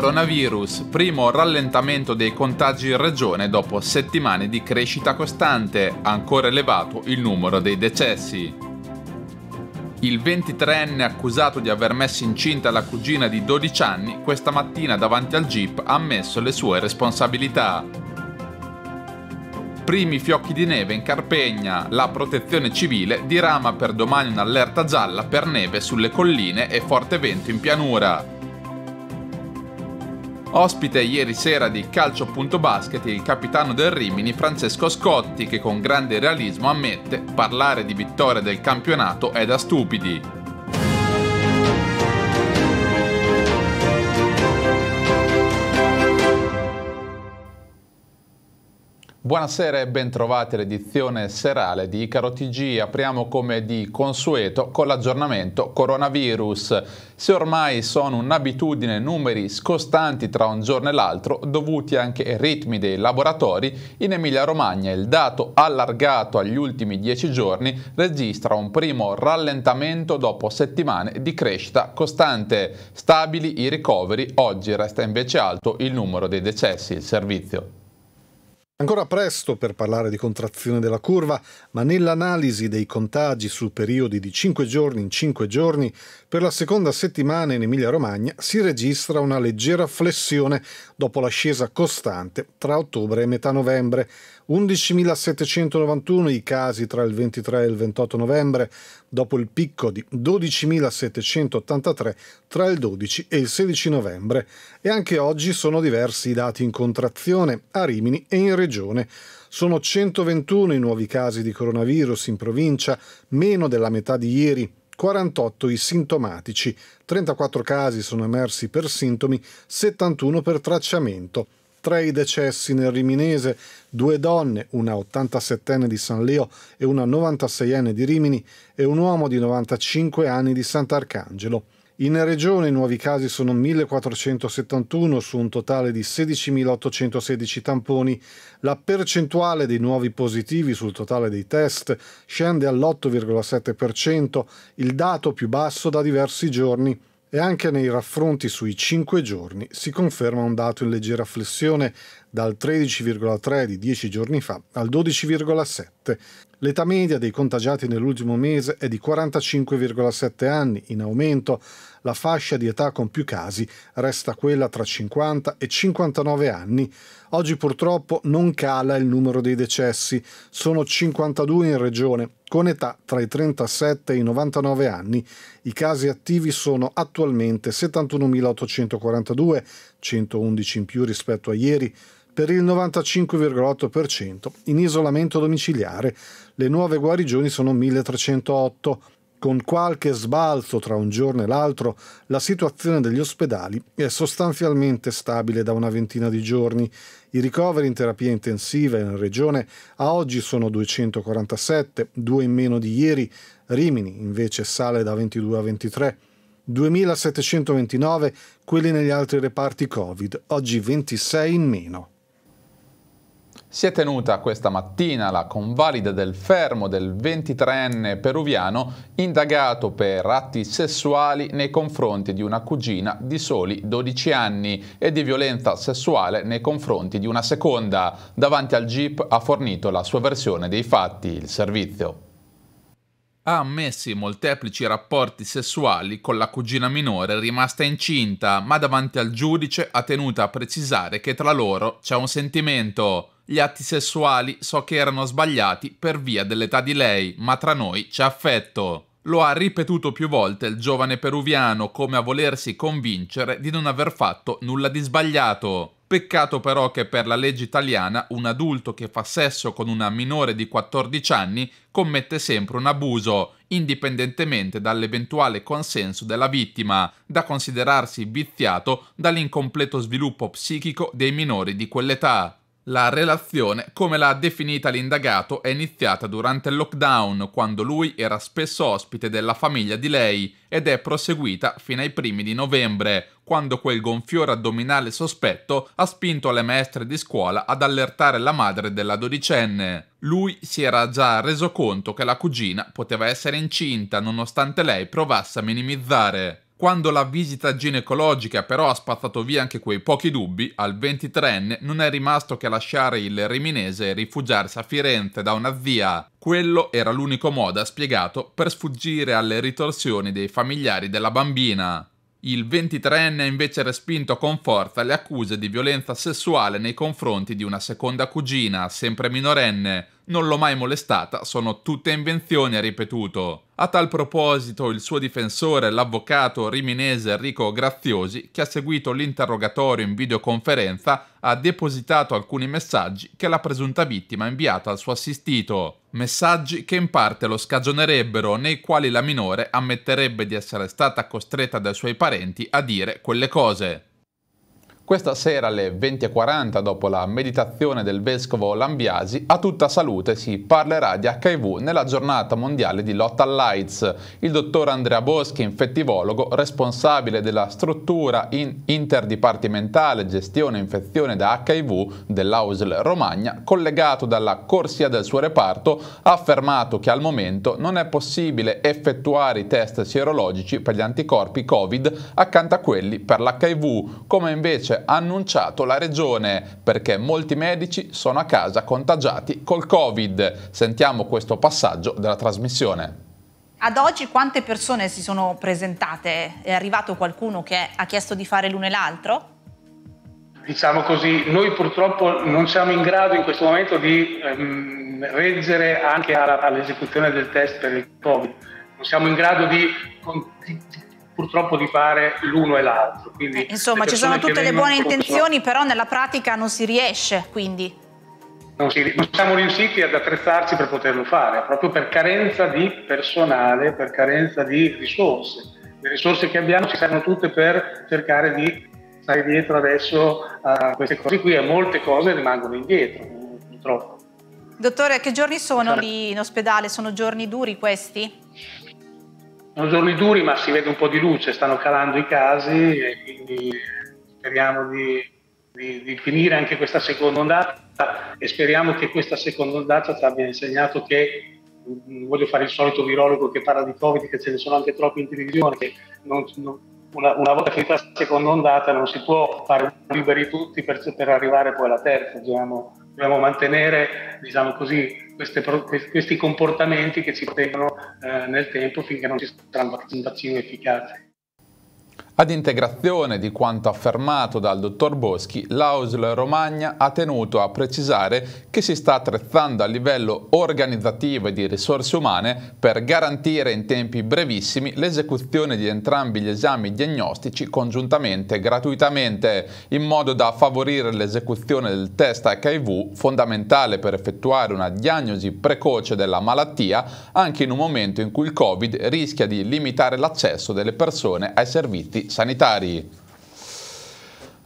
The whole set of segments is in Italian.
coronavirus, primo rallentamento dei contagi in regione dopo settimane di crescita costante, ancora elevato il numero dei decessi. Il 23enne accusato di aver messo incinta la cugina di 12 anni, questa mattina davanti al jeep ha ammesso le sue responsabilità. Primi fiocchi di neve in Carpegna, la protezione civile dirama per domani un'allerta gialla per neve sulle colline e forte vento in pianura. Ospite ieri sera di Calcio.basket il capitano del Rimini Francesco Scotti che con grande realismo ammette parlare di vittoria del campionato è da stupidi. Buonasera e bentrovati all'edizione serale di Icaro TG. Apriamo come di consueto con l'aggiornamento coronavirus. Se ormai sono un'abitudine numeri scostanti tra un giorno e l'altro, dovuti anche ai ritmi dei laboratori, in Emilia-Romagna il dato allargato agli ultimi dieci giorni registra un primo rallentamento dopo settimane di crescita costante. Stabili i ricoveri, oggi resta invece alto il numero dei decessi. Il servizio. Ancora presto per parlare di contrazione della curva, ma nell'analisi dei contagi su periodi di 5 giorni in 5 giorni, per la seconda settimana in Emilia-Romagna si registra una leggera flessione dopo l'ascesa costante tra ottobre e metà novembre, 11.791 i casi tra il 23 e il 28 novembre, dopo il picco di 12.783 tra il 12 e il 16 novembre. E anche oggi sono diversi i dati in contrazione a Rimini e in Regione. Sono 121 i nuovi casi di coronavirus in provincia, meno della metà di ieri, 48 i sintomatici, 34 casi sono emersi per sintomi, 71 per tracciamento tre i decessi nel Riminese, due donne, una 87enne di San Leo e una 96enne di Rimini e un uomo di 95 anni di Sant'Arcangelo. In regione i nuovi casi sono 1.471 su un totale di 16.816 tamponi. La percentuale dei nuovi positivi sul totale dei test scende all'8,7%, il dato più basso da diversi giorni. E anche nei raffronti sui 5 giorni si conferma un dato in leggera flessione dal 13,3 di 10 giorni fa al 12,7 L'età media dei contagiati nell'ultimo mese è di 45,7 anni, in aumento. La fascia di età con più casi resta quella tra 50 e 59 anni. Oggi purtroppo non cala il numero dei decessi, sono 52 in regione, con età tra i 37 e i 99 anni. I casi attivi sono attualmente 71.842, 111 in più rispetto a ieri per il 95,8%, in isolamento domiciliare. Le nuove guarigioni sono 1308. Con qualche sbalzo tra un giorno e l'altro, la situazione degli ospedali è sostanzialmente stabile da una ventina di giorni. I ricoveri in terapia intensiva in regione a oggi sono 247, due in meno di ieri. Rimini invece sale da 22 a 23. 2.729 quelli negli altri reparti Covid, oggi 26 in meno. Si è tenuta questa mattina la convalida del fermo del 23enne peruviano indagato per atti sessuali nei confronti di una cugina di soli 12 anni e di violenza sessuale nei confronti di una seconda. Davanti al GIP ha fornito la sua versione dei fatti, il servizio ha ammessi molteplici rapporti sessuali con la cugina minore rimasta incinta, ma davanti al giudice ha tenuto a precisare che tra loro c'è un sentimento. Gli atti sessuali so che erano sbagliati per via dell'età di lei, ma tra noi c'è affetto. Lo ha ripetuto più volte il giovane peruviano come a volersi convincere di non aver fatto nulla di sbagliato. Peccato però che per la legge italiana un adulto che fa sesso con una minore di 14 anni commette sempre un abuso, indipendentemente dall'eventuale consenso della vittima, da considerarsi viziato dall'incompleto sviluppo psichico dei minori di quell'età. La relazione, come l'ha definita l'indagato, è iniziata durante il lockdown, quando lui era spesso ospite della famiglia di lei, ed è proseguita fino ai primi di novembre, quando quel gonfiore addominale sospetto ha spinto le maestre di scuola ad allertare la madre della dodicenne. Lui si era già reso conto che la cugina poteva essere incinta nonostante lei provasse a minimizzare. Quando la visita ginecologica però ha spazzato via anche quei pochi dubbi, al 23enne non è rimasto che lasciare il riminese e rifugiarsi a Firenze da una zia. Quello era l'unico modo ha spiegato per sfuggire alle ritorsioni dei familiari della bambina. Il 23enne ha invece respinto con forza le accuse di violenza sessuale nei confronti di una seconda cugina, sempre minorenne, non l'ho mai molestata, sono tutte invenzioni, ha ripetuto. A tal proposito il suo difensore, l'avvocato riminese Enrico Graziosi, che ha seguito l'interrogatorio in videoconferenza, ha depositato alcuni messaggi che la presunta vittima ha inviato al suo assistito. Messaggi che in parte lo scagionerebbero, nei quali la minore ammetterebbe di essere stata costretta dai suoi parenti a dire quelle cose. Questa sera alle 20.40, dopo la meditazione del vescovo Lambiasi, a tutta salute si parlerà di HIV nella giornata mondiale di lotta all'AIDS. Il dottor Andrea Boschi, infettivologo, responsabile della struttura in interdipartimentale gestione infezione da HIV dell'Ausl Romagna, collegato dalla corsia del suo reparto, ha affermato che al momento non è possibile effettuare i test sierologici per gli anticorpi Covid accanto a quelli per l'HIV, come invece annunciato la regione perché molti medici sono a casa contagiati col Covid. Sentiamo questo passaggio della trasmissione. Ad oggi quante persone si sono presentate? È arrivato qualcuno che ha chiesto di fare l'uno e l'altro? Diciamo così, noi purtroppo non siamo in grado in questo momento di ehm, reggere anche alla, all'esecuzione del test per il Covid, non siamo in grado di, di purtroppo di fare l'uno e l'altro. Eh, insomma, ci sono tutte le buone intenzioni, però nella pratica non si riesce, quindi. Non, si, non siamo riusciti ad attrezzarci per poterlo fare, proprio per carenza di personale, per carenza di risorse. Le risorse che abbiamo ci servono tutte per cercare di stare dietro adesso a queste cose qui e molte cose rimangono indietro, purtroppo. Dottore, che giorni sono lì in ospedale? Sono giorni duri questi? sono giorni duri ma si vede un po' di luce, stanno calando i casi e quindi eh, speriamo di, di, di finire anche questa seconda ondata e speriamo che questa seconda ondata ci abbia insegnato che non mm, voglio fare il solito virologo che parla di Covid, che ce ne sono anche troppi in televisione, che non, non, una, una, volta finita la seconda ondata non si può fare liberi tutti per, per arrivare poi alla terza, diciamo, dobbiamo mantenere diciamo così, queste, questi comportamenti che ci tengono eh, nel tempo finché non ci sarà un vaccino efficace. Ad integrazione di quanto affermato dal dottor Boschi, l'Ausl Romagna ha tenuto a precisare che si sta attrezzando a livello organizzativo e di risorse umane per garantire in tempi brevissimi l'esecuzione di entrambi gli esami diagnostici congiuntamente e gratuitamente, in modo da favorire l'esecuzione del test HIV, fondamentale per effettuare una diagnosi precoce della malattia, anche in un momento in cui il Covid rischia di limitare l'accesso delle persone ai servizi sanitari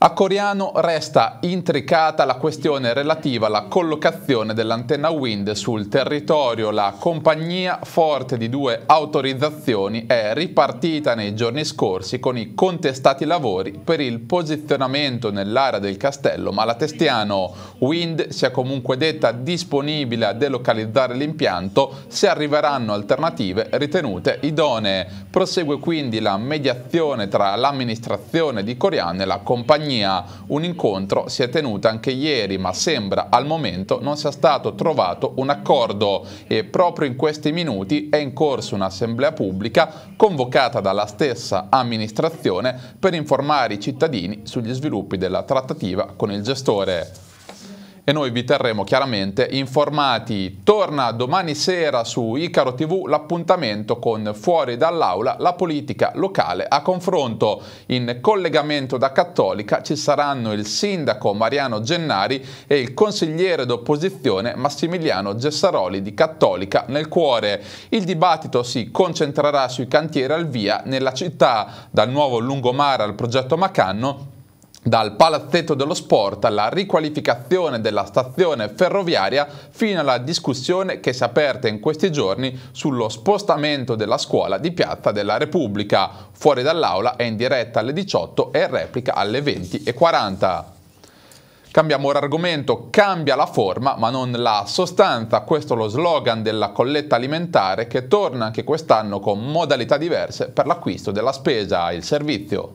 a Coriano resta intricata la questione relativa alla collocazione dell'antenna Wind sul territorio. La compagnia, forte di due autorizzazioni, è ripartita nei giorni scorsi con i contestati lavori per il posizionamento nell'area del castello malatestiano. Wind si è comunque detta disponibile a delocalizzare l'impianto se arriveranno alternative ritenute idonee. Prosegue quindi la mediazione tra l'amministrazione di Coriano e la compagnia compagnia. Un incontro si è tenuto anche ieri, ma sembra al momento non sia stato trovato un accordo e proprio in questi minuti è in corso un'assemblea pubblica convocata dalla stessa amministrazione per informare i cittadini sugli sviluppi della trattativa con il gestore e noi vi terremo chiaramente informati. Torna domani sera su Icaro TV l'appuntamento con Fuori dall'Aula la politica locale a confronto. In collegamento da Cattolica ci saranno il sindaco Mariano Gennari e il consigliere d'opposizione Massimiliano Gessaroli di Cattolica nel cuore. Il dibattito si concentrerà sui cantieri al via nella città, dal nuovo lungomare al progetto Macanno dal palazzetto dello sport alla riqualificazione della stazione ferroviaria fino alla discussione che si è aperta in questi giorni sullo spostamento della scuola di Piazza della Repubblica. Fuori dall'aula è in diretta alle 18 e in replica alle 20.40. Cambiamo ora argomento, cambia la forma ma non la sostanza, questo è lo slogan della colletta alimentare che torna anche quest'anno con modalità diverse per l'acquisto della spesa e il servizio.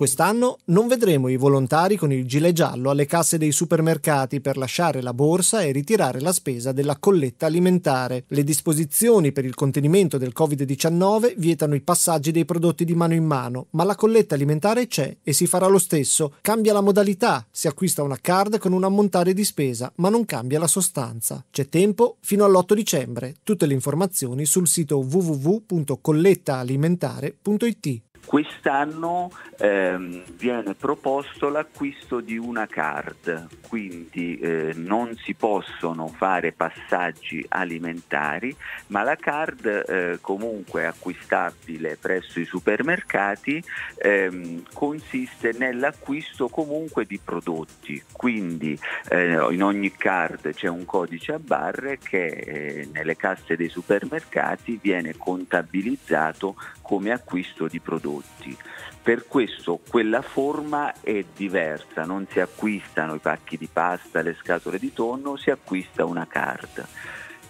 Quest'anno non vedremo i volontari con il gilet giallo alle casse dei supermercati per lasciare la borsa e ritirare la spesa della colletta alimentare. Le disposizioni per il contenimento del Covid-19 vietano i passaggi dei prodotti di mano in mano, ma la colletta alimentare c'è e si farà lo stesso. Cambia la modalità, si acquista una card con un ammontare di spesa, ma non cambia la sostanza. C'è tempo fino all'8 dicembre. Tutte le informazioni sul sito www.collettaalimentare.it. Quest'anno ehm, viene proposto l'acquisto di una card, quindi eh, non si possono fare passaggi alimentari, ma la card eh, comunque acquistabile presso i supermercati ehm, consiste nell'acquisto comunque di prodotti, quindi eh, in ogni card c'è un codice a barre che eh, nelle casse dei supermercati viene contabilizzato come acquisto di prodotti prodotti. Per questo quella forma è diversa, non si acquistano i pacchi di pasta, le scatole di tonno, si acquista una card.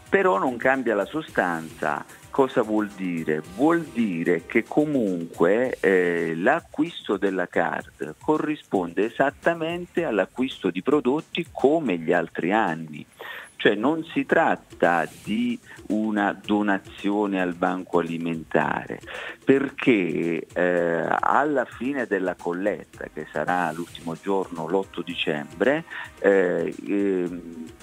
Però non cambia la sostanza, cosa vuol dire? Vuol dire che comunque eh, l'acquisto della card corrisponde esattamente all'acquisto di prodotti come gli altri anni. Cioè non si tratta di una donazione al banco alimentare, perché eh, alla fine della colletta, che sarà l'ultimo giorno, l'8 dicembre, eh, eh,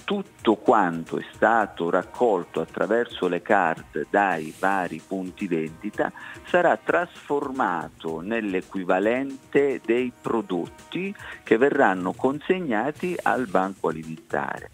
tutto quanto è stato raccolto attraverso le card dai vari punti vendita sarà trasformato nell'equivalente dei prodotti che verranno consegnati al banco alimentare.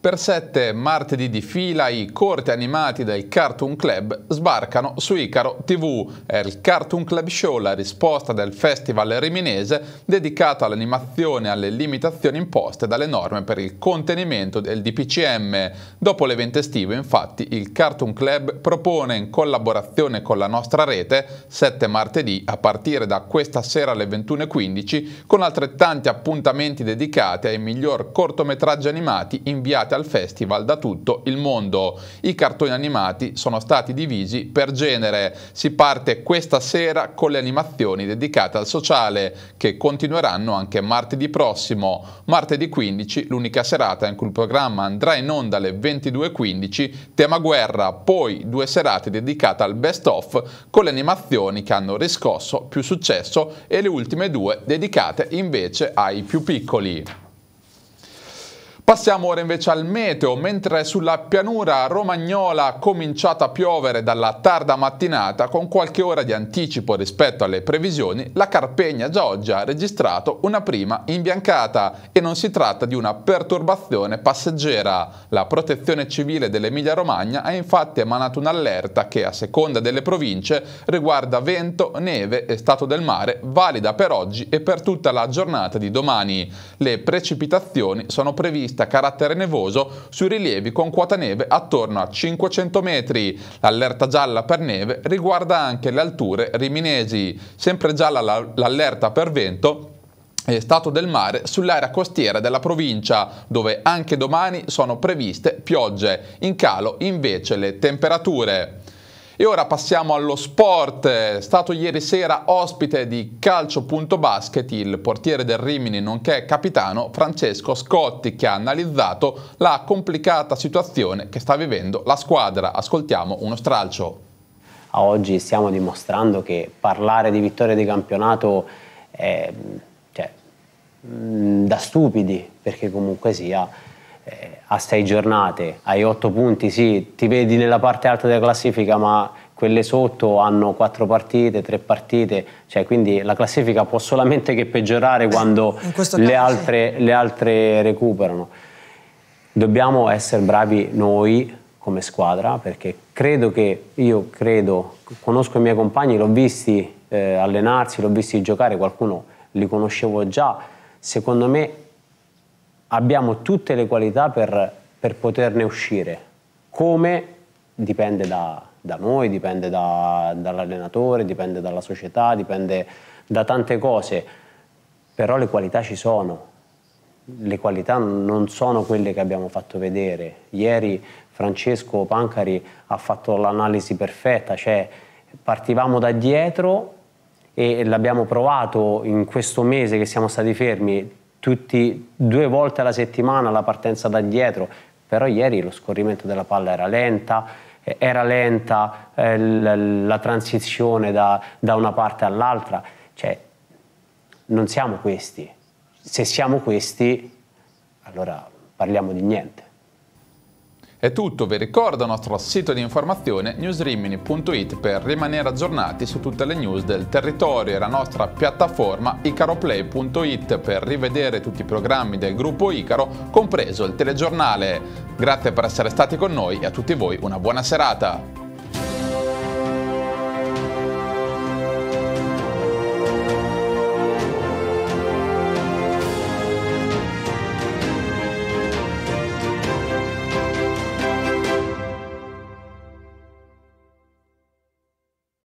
Per sette martedì di fila i corti animati del Cartoon Club sbarcano su Icaro TV. È il Cartoon Club Show la risposta del festival riminese dedicato all'animazione e alle limitazioni imposte dalle norme per il contenimento del DPCM. Dopo l'evento estivo, infatti, il Cartoon Club propone in collaborazione con la nostra rete, sette martedì a partire da questa sera alle 21.15, con altrettanti appuntamenti dedicati ai miglior cortometraggi animati inviati dedicate al festival da tutto il mondo. I cartoni animati sono stati divisi per genere. Si parte questa sera con le animazioni dedicate al sociale, che continueranno anche martedì prossimo. Martedì 15, l'unica serata in cui il programma andrà in onda alle 22.15, tema guerra, poi due serate dedicate al best of con le animazioni che hanno riscosso più successo e le ultime due dedicate invece ai più piccoli. Passiamo ora invece al meteo, mentre sulla pianura romagnola ha cominciato a piovere dalla tarda mattinata con qualche ora di anticipo rispetto alle previsioni, la Carpegna già oggi ha registrato una prima imbiancata e non si tratta di una perturbazione passeggera. La protezione civile dell'Emilia Romagna ha infatti emanato un'allerta che a seconda delle province riguarda vento, neve e stato del mare, valida per oggi e per tutta la giornata di domani. Le precipitazioni sono previste pista carattere nevoso sui rilievi con quota neve attorno a 500 metri. L'allerta gialla per neve riguarda anche le alture riminesi. Sempre gialla l'allerta per vento e stato del mare sull'area costiera della provincia, dove anche domani sono previste piogge. In calo invece le temperature. E ora passiamo allo sport. stato ieri sera ospite di Calcio.basket il portiere del Rimini nonché capitano Francesco Scotti che ha analizzato la complicata situazione che sta vivendo la squadra. Ascoltiamo uno stralcio. A oggi stiamo dimostrando che parlare di vittoria di campionato è cioè, da stupidi perché comunque sia eh, a sei giornate, hai otto punti, sì, ti vedi nella parte alta della classifica, ma quelle sotto hanno quattro partite, tre partite, cioè quindi la classifica può solamente che peggiorare quando le altre, sì. le altre recuperano. Dobbiamo essere bravi noi come squadra perché credo che, io credo, conosco i miei compagni, l'ho visti eh, allenarsi, l'ho visti giocare, qualcuno li conoscevo già, secondo me abbiamo tutte le qualità per, per poterne uscire. Come? Dipende da, da noi, dipende da, dall'allenatore, dipende dalla società, dipende da tante cose, però le qualità ci sono, le qualità non sono quelle che abbiamo fatto vedere. Ieri Francesco Pancari ha fatto l'analisi perfetta, cioè partivamo da dietro e l'abbiamo provato in questo mese che siamo stati fermi tutti, due volte alla settimana la partenza da dietro, però ieri lo scorrimento della palla era lenta, eh, era lenta eh, la, la transizione da, da, una parte all'altra, cioè non siamo questi, se siamo questi allora parliamo di niente. È tutto, vi ricordo il nostro sito di informazione newsrimini.it per rimanere aggiornati su tutte le news del territorio e la nostra piattaforma icaroplay.it per rivedere tutti i programmi del gruppo Icaro, compreso il telegiornale. Grazie per essere stati con noi e a tutti voi una buona serata.